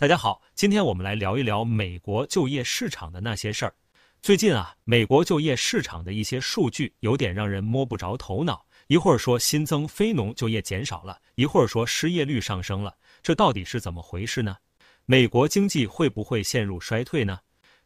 大家好，今天我们来聊一聊美国就业市场的那些事儿。最近啊，美国就业市场的一些数据有点让人摸不着头脑，一会儿说新增非农就业减少了，一会儿说失业率上升了，这到底是怎么回事呢？美国经济会不会陷入衰退呢？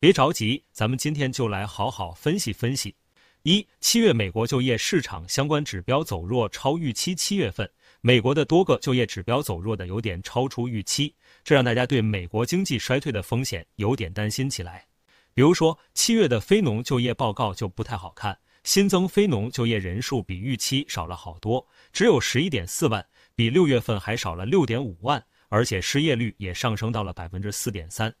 别着急，咱们今天就来好好分析分析。一，七月美国就业市场相关指标走弱超预期，七月份。美国的多个就业指标走弱的有点超出预期，这让大家对美国经济衰退的风险有点担心起来。比如说，七月的非农就业报告就不太好看，新增非农就业人数比预期少了好多，只有十一点四万，比六月份还少了六点五万，而且失业率也上升到了百分之四点三。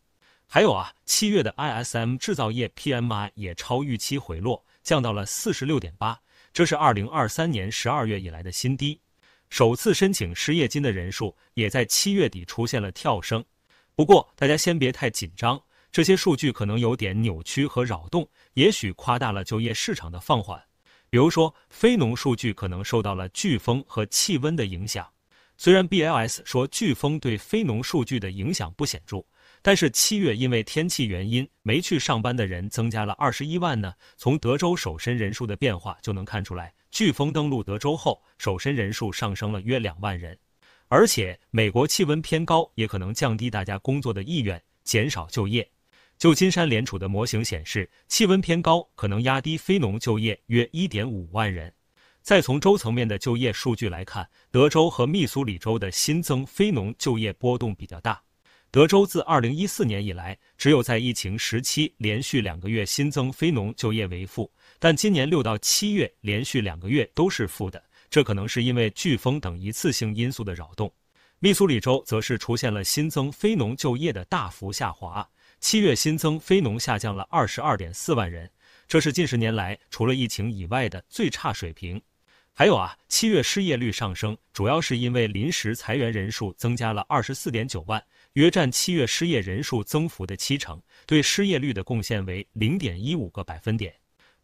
还有啊，七月的 ISM 制造业 PMI 也超预期回落，降到了四十六点八，这是二零二三年十二月以来的新低。首次申请失业金的人数也在七月底出现了跳升，不过大家先别太紧张，这些数据可能有点扭曲和扰动，也许夸大了就业市场的放缓。比如说，非农数据可能受到了飓风和气温的影响。虽然 BLS 说飓风对非农数据的影响不显著，但是七月因为天气原因没去上班的人增加了二十一万呢。从德州首申人数的变化就能看出来。飓风登陆德州后，首申人数上升了约两万人，而且美国气温偏高也可能降低大家工作的意愿，减少就业。旧金山联储的模型显示，气温偏高可能压低非农就业约一点五万人。再从州层面的就业数据来看，德州和密苏里州的新增非农就业波动比较大。德州自二零一四年以来，只有在疫情时期连续两个月新增非农就业为负，但今年六到七月连续两个月都是负的，这可能是因为飓风等一次性因素的扰动。密苏里州则是出现了新增非农就业的大幅下滑，七月新增非农下降了二十二点四万人，这是近十年来除了疫情以外的最差水平。还有啊，七月失业率上升，主要是因为临时裁员人数增加了二十四点九万。约占七月失业人数增幅的七成，对失业率的贡献为零点一五个百分点。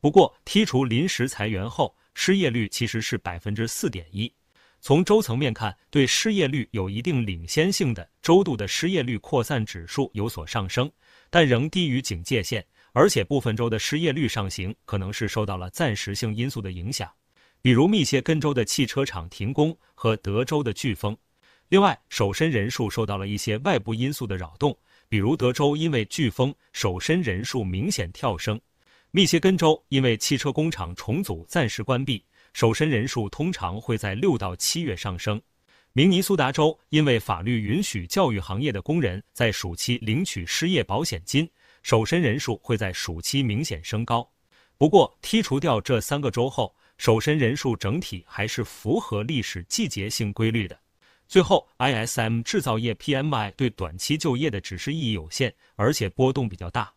不过，剔除临时裁员后，失业率其实是百分之四点一。从州层面看，对失业率有一定领先性的州度的失业率扩散指数有所上升，但仍低于警戒线。而且，部分州的失业率上行可能是受到了暂时性因素的影响，比如密歇根州的汽车厂停工和德州的飓风。另外，守身人数受到了一些外部因素的扰动，比如德州因为飓风，守身人数明显跳升；密歇根州因为汽车工厂重组暂时关闭，守身人数通常会在六到七月上升；明尼苏达州因为法律允许教育行业的工人在暑期领取失业保险金，守身人数会在暑期明显升高。不过，剔除掉这三个州后，守身人数整体还是符合历史季节性规律的。最后，ISM 制造业 PMI 对短期就业的指示意义有限，而且波动比较大。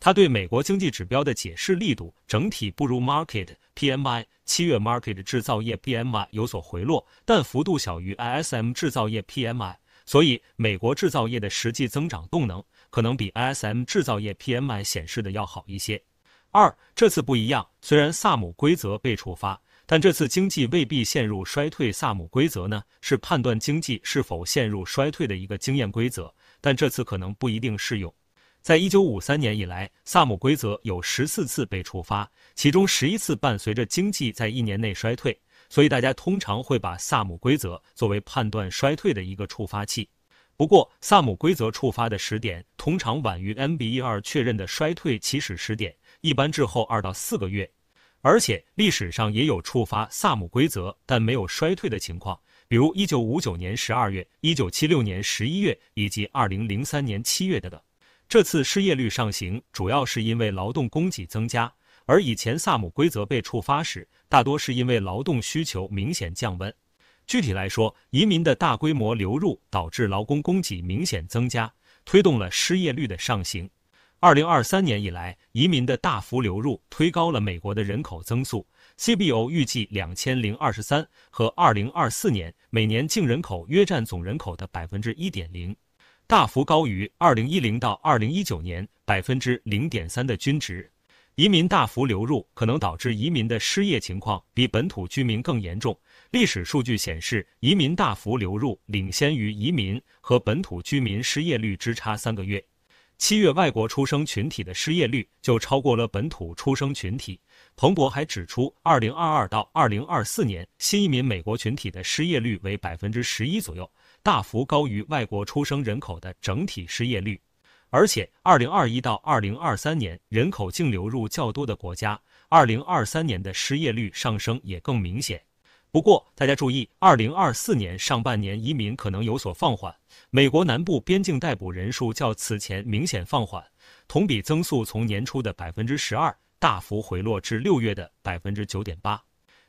它对美国经济指标的解释力度整体不如 Market PMI。七月 Market 制造业 PMI 有所回落，但幅度小于 ISM 制造业 PMI。所以，美国制造业的实际增长动能可能比 ISM 制造业 PMI 显示的要好一些。二，这次不一样，虽然萨姆规则被触发。但这次经济未必陷入衰退，萨姆规则呢？是判断经济是否陷入衰退的一个经验规则，但这次可能不一定适用。在一九五三年以来，萨姆规则有十四次被触发，其中十一次伴随着经济在一年内衰退，所以大家通常会把萨姆规则作为判断衰退的一个触发器。不过，萨姆规则触发的时点通常晚于 m b e 二确认的衰退起始时点，一般滞后二到四个月。而且历史上也有触发萨姆规则但没有衰退的情况，比如一九五九年十二月、一九七六年十一月以及二零零三年七月的等。这次失业率上行主要是因为劳动供给增加，而以前萨姆规则被触发时，大多是因为劳动需求明显降温。具体来说，移民的大规模流入导致劳工供给明显增加，推动了失业率的上行。二零二三年以来，移民的大幅流入推高了美国的人口增速。CBO 预计，两千零二十三和二零二四年每年净人口约占总人口的百分之一点零，大幅高于二零一零到二零一九年百分之零点三的均值。移民大幅流入可能导致移民的失业情况比本土居民更严重。历史数据显示，移民大幅流入领先于移民和本土居民失业率之差三个月。七月外国出生群体的失业率就超过了本土出生群体。彭博还指出，2022到2024年新移民美国群体的失业率为百分之十一左右，大幅高于外国出生人口的整体失业率。而且，2021到2023年人口净流入较多的国家，2023年的失业率上升也更明显。不过，大家注意，二零二四年上半年移民可能有所放缓。美国南部边境逮捕人数较此前明显放缓，同比增速从年初的百分之十二大幅回落至六月的百分之九点八。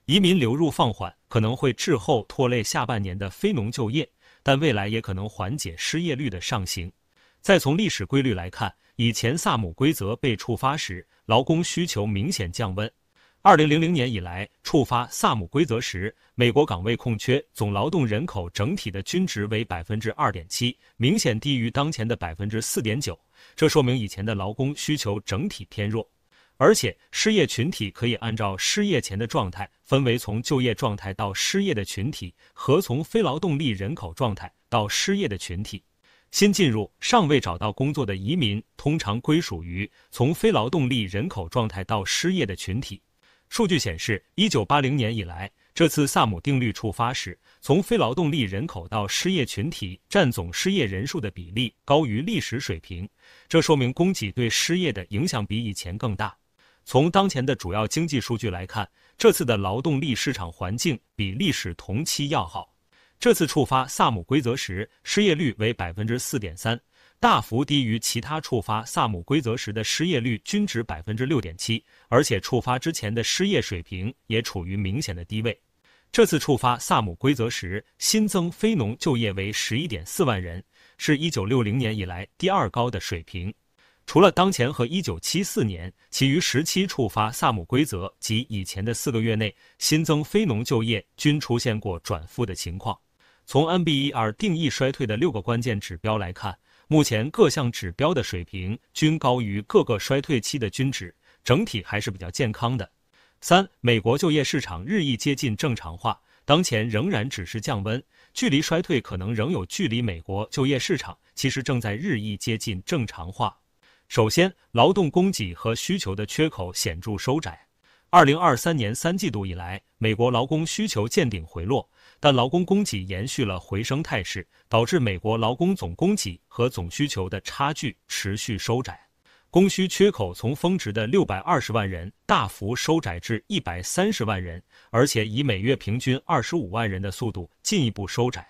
移民流入放缓可能会滞后拖累下半年的非农就业，但未来也可能缓解失业率的上行。再从历史规律来看，以前萨姆规则被触发时，劳工需求明显降温。二零零零年以来触发萨姆规则时，美国岗位空缺总劳动人口整体的均值为百分之二点七，明显低于当前的百分之四点九。这说明以前的劳工需求整体偏弱。而且，失业群体可以按照失业前的状态分为从就业状态到失业的群体和从非劳动力人口状态到失业的群体。新进入、尚未找到工作的移民通常归属于从非劳动力人口状态到失业的群体。数据显示，一九八零年以来，这次萨姆定律触发时，从非劳动力人口到失业群体占总失业人数的比例高于历史水平。这说明供给对失业的影响比以前更大。从当前的主要经济数据来看，这次的劳动力市场环境比历史同期要好。这次触发萨姆规则时，失业率为百分之四点三。大幅低于其他触发萨姆规则时的失业率均值百分之六点七，而且触发之前的失业水平也处于明显的低位。这次触发萨姆规则时，新增非农就业为十一点四万人，是一九六零年以来第二高的水平。除了当前和一九七四年，其余时期触发萨姆规则及以前的四个月内，新增非农就业均出现过转负的情况。从 NBER 定义衰退的六个关键指标来看。目前各项指标的水平均高于各个衰退期的均值，整体还是比较健康的。三、美国就业市场日益接近正常化，当前仍然只是降温，距离衰退可能仍有距离。美国就业市场其实正在日益接近正常化。首先，劳动供给和需求的缺口显著收窄。二零二三年三季度以来，美国劳工需求见顶回落。但劳工供给延续了回升态势，导致美国劳工总供给和总需求的差距持续收窄，供需缺口从峰值的六百二十万人大幅收窄至一百三十万人，而且以每月平均二十五万人的速度进一步收窄。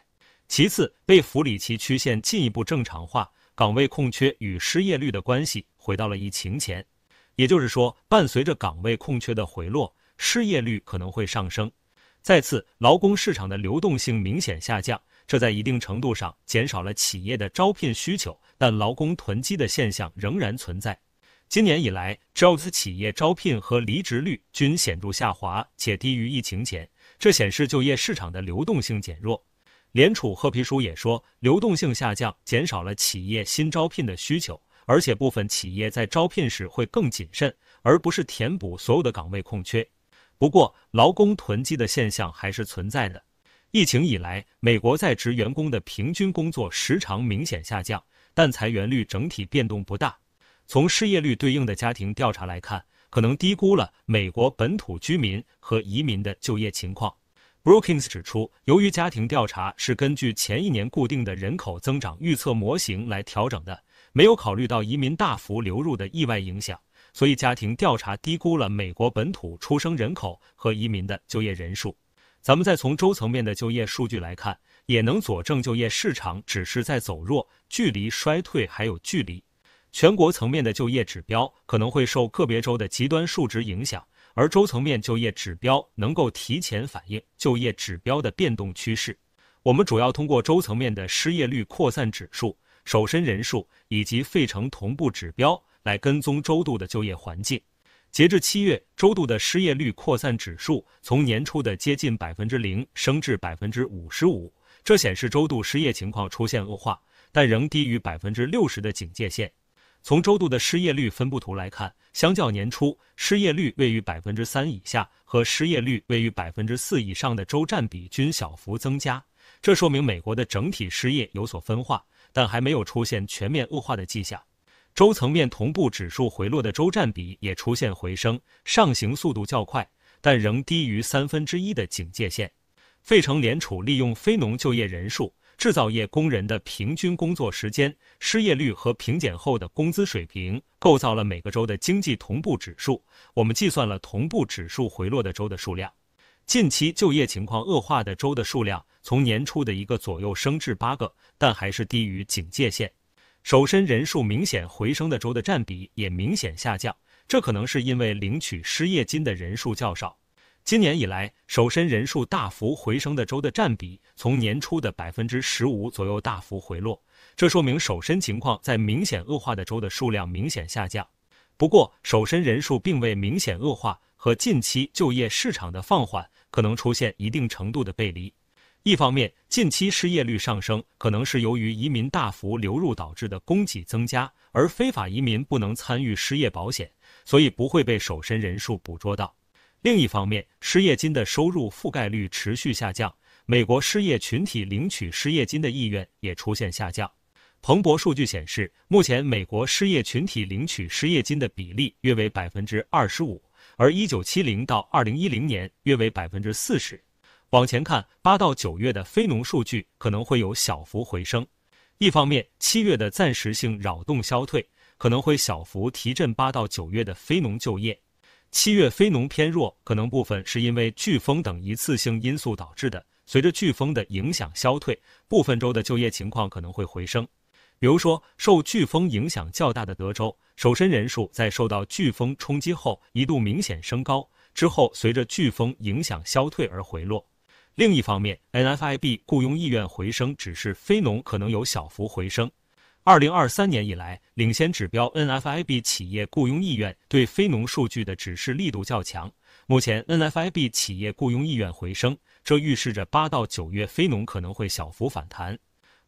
其次，被弗里奇曲线进一步正常化，岗位空缺与失业率的关系回到了疫情前，也就是说，伴随着岗位空缺的回落，失业率可能会上升。再次，劳工市场的流动性明显下降，这在一定程度上减少了企业的招聘需求，但劳工囤积的现象仍然存在。今年以来，Jobs 企业招聘和离职率均显著下滑，且低于疫情前，这显示就业市场的流动性减弱。联储褐皮书也说，流动性下降减少了企业新招聘的需求，而且部分企业在招聘时会更谨慎，而不是填补所有的岗位空缺。不过，劳工囤积的现象还是存在的。疫情以来，美国在职员工的平均工作时长明显下降，但裁员率整体变动不大。从失业率对应的家庭调查来看，可能低估了美国本土居民和移民的就业情况。Brookings 指出，由于家庭调查是根据前一年固定的人口增长预测模型来调整的，没有考虑到移民大幅流入的意外影响。所以，家庭调查低估了美国本土出生人口和移民的就业人数。咱们再从州层面的就业数据来看，也能佐证就业市场只是在走弱，距离衰退还有距离。全国层面的就业指标可能会受个别州的极端数值影响，而州层面就业指标能够提前反映就业指标的变动趋势。我们主要通过州层面的失业率扩散指数、首申人数以及费城同步指标。来跟踪周度的就业环境。截至七月，周度的失业率扩散指数从年初的接近百分之零升至百分之五十五，这显示周度失业情况出现恶化，但仍低于百分之六十的警戒线。从周度的失业率分布图来看，相较年初，失业率位于百分之三以下和失业率位于百分之四以上的州占比均小幅增加，这说明美国的整体失业有所分化，但还没有出现全面恶化的迹象。州层面同步指数回落的州占比也出现回升，上行速度较快，但仍低于三分之一的警戒线。费城联储利用非农就业人数、制造业工人的平均工作时间、失业率和平减后的工资水平，构造了每个州的经济同步指数。我们计算了同步指数回落的州的数量。近期就业情况恶化的州的数量从年初的一个左右升至八个，但还是低于警戒线。守身人数明显回升的州的占比也明显下降，这可能是因为领取失业金的人数较少。今年以来，守身人数大幅回升的州的占比从年初的百分之十五左右大幅回落，这说明守身情况在明显恶化的州的数量明显下降。不过，守身人数并未明显恶化，和近期就业市场的放缓可能出现一定程度的背离。一方面，近期失业率上升可能是由于移民大幅流入导致的供给增加，而非法移民不能参与失业保险，所以不会被首申人数捕捉到。另一方面，失业金的收入覆盖率持续下降，美国失业群体领取失业金的意愿也出现下降。彭博数据显示，目前美国失业群体领取失业金的比例约为百分之二十五，而一九七零到二零一零年约为百分之四十。往前看，八到九月的非农数据可能会有小幅回升。一方面，七月的暂时性扰动消退，可能会小幅提振八到九月的非农就业。七月非农偏弱，可能部分是因为飓风等一次性因素导致的。随着飓风的影响消退，部分州的就业情况可能会回升。比如说，受飓风影响较大的德州，首申人数在受到飓风冲击后一度明显升高，之后随着飓风影响消退而回落。另一方面，NFI B 雇佣意愿回升只是非农可能有小幅回升。二零二三年以来，领先指标 NFI B 企业雇佣意愿对非农数据的指示力度较强。目前 NFI B 企业雇佣意愿回升，这预示着八到九月非农可能会小幅反弹。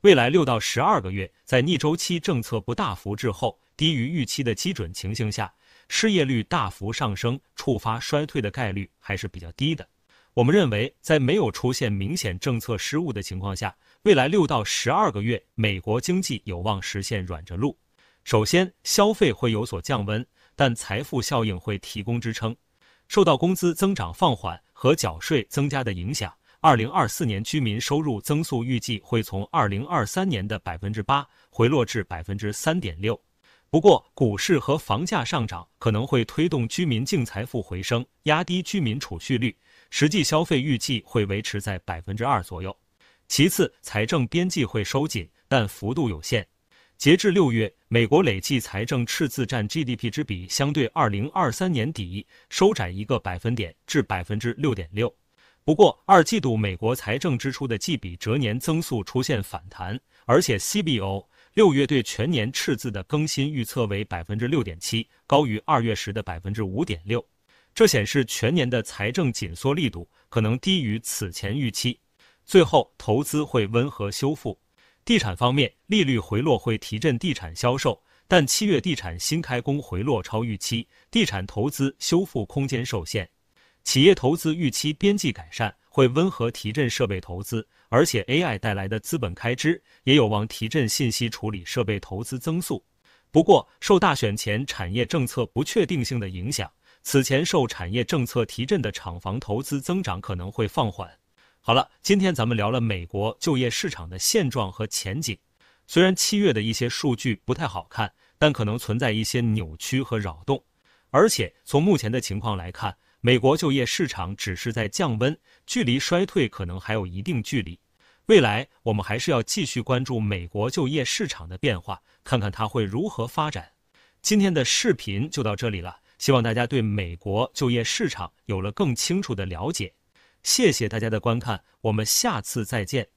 未来六到十二个月，在逆周期政策不大幅滞后、低于预期的基准情形下，失业率大幅上升触发衰退的概率还是比较低的。我们认为，在没有出现明显政策失误的情况下，未来六到十二个月，美国经济有望实现软着陆。首先，消费会有所降温，但财富效应会提供支撑。受到工资增长放缓和缴税增加的影响，二零二四年居民收入增速预计会从二零二三年的百分之八回落至百分之三点六。不过，股市和房价上涨可能会推动居民净财富回升，压低居民储蓄率。实际消费预计会维持在百分之二左右。其次，财政边际会收紧，但幅度有限。截至六月，美国累计财政赤字占 GDP 之比相对二零二三年底收窄一个百分点至百分之六点六。不过，二季度美国财政支出的季比折年增速出现反弹，而且 CBO 六月对全年赤字的更新预测为百分之六点七，高于二月时的百分之五点六。这显示全年的财政紧缩力度可能低于此前预期，最后投资会温和修复。地产方面，利率回落会提振地产销售，但七月地产新开工回落超预期，地产投资修复空间受限。企业投资预期边际改善，会温和提振设备投资，而且 AI 带来的资本开支也有望提振信息处理设备投资增速。不过，受大选前产业政策不确定性的影响。此前受产业政策提振的厂房投资增长可能会放缓。好了，今天咱们聊了美国就业市场的现状和前景。虽然七月的一些数据不太好看，但可能存在一些扭曲和扰动。而且从目前的情况来看，美国就业市场只是在降温，距离衰退可能还有一定距离。未来我们还是要继续关注美国就业市场的变化，看看它会如何发展。今天的视频就到这里了。希望大家对美国就业市场有了更清楚的了解。谢谢大家的观看，我们下次再见。